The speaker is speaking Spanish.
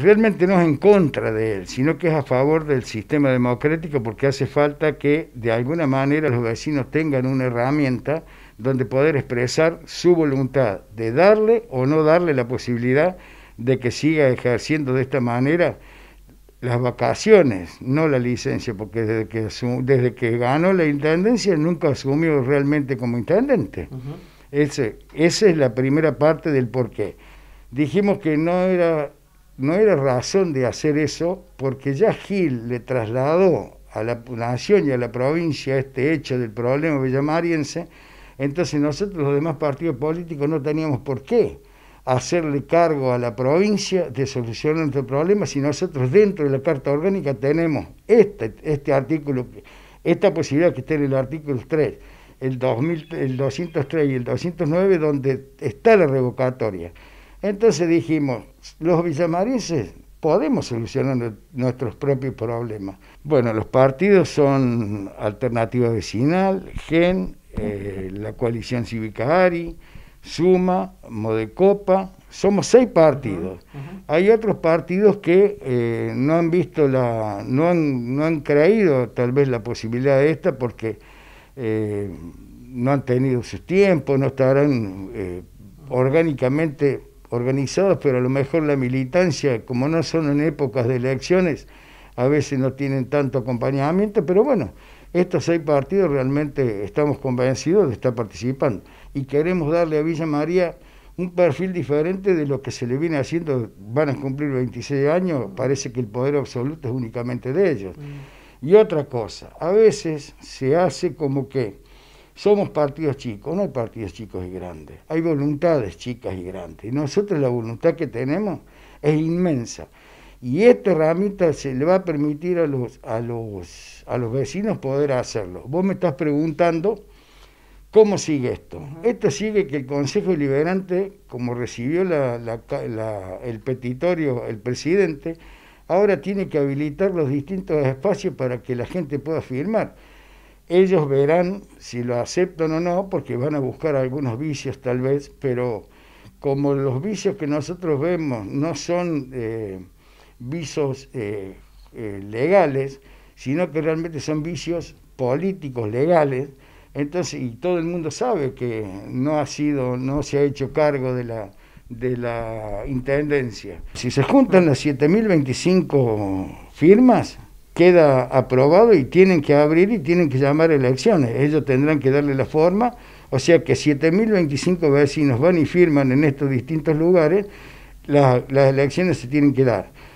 realmente no es en contra de él, sino que es a favor del sistema democrático porque hace falta que de alguna manera los vecinos tengan una herramienta donde poder expresar su voluntad de darle o no darle la posibilidad de que siga ejerciendo de esta manera las vacaciones, no la licencia, porque desde que, desde que ganó la intendencia nunca asumió realmente como intendente. Ese, esa es la primera parte del porqué. Dijimos que no era no era razón de hacer eso porque ya Gil le trasladó a la nación y a la provincia este hecho del problema villamariense, entonces nosotros los demás partidos políticos no teníamos por qué hacerle cargo a la provincia de solucionar nuestro problema si nosotros dentro de la Carta Orgánica tenemos este, este artículo, esta posibilidad que está en el artículo 3, el, 2000, el 203 y el 209, donde está la revocatoria. Entonces dijimos, los villamarenses podemos solucionar nuestros propios problemas. Bueno, los partidos son Alternativa Vecinal, GEN, eh, la coalición cívica ARI, Suma, Modecopa, somos seis partidos. Hay otros partidos que eh, no han visto la, no han, creído tal vez la posibilidad de esta porque eh, no han tenido su tiempo, no estarán orgánicamente organizados, pero a lo mejor la militancia, como no son en épocas de elecciones, a veces no tienen tanto acompañamiento, pero bueno, estos seis partidos realmente estamos convencidos de estar participando y queremos darle a Villa María un perfil diferente de lo que se le viene haciendo, van a cumplir 26 años, parece que el poder absoluto es únicamente de ellos. Mm. Y otra cosa, a veces se hace como que somos partidos chicos, no hay partidos chicos y grandes, hay voluntades chicas y grandes. Y nosotros la voluntad que tenemos es inmensa. Y esta herramienta se le va a permitir a los, a los, a los vecinos poder hacerlo. Vos me estás preguntando cómo sigue esto. Esto sigue que el Consejo Liberante, como recibió el petitorio el presidente, ahora tiene que habilitar los distintos espacios para que la gente pueda firmar ellos verán si lo aceptan o no, porque van a buscar algunos vicios tal vez, pero como los vicios que nosotros vemos no son eh, vicios eh, eh, legales, sino que realmente son vicios políticos legales, entonces, y todo el mundo sabe que no ha sido, no se ha hecho cargo de la, de la intendencia. Si se juntan las 7.025 firmas, queda aprobado y tienen que abrir y tienen que llamar elecciones. Ellos tendrán que darle la forma, o sea que 7.025 vecinos van y firman en estos distintos lugares, las elecciones se tienen que dar.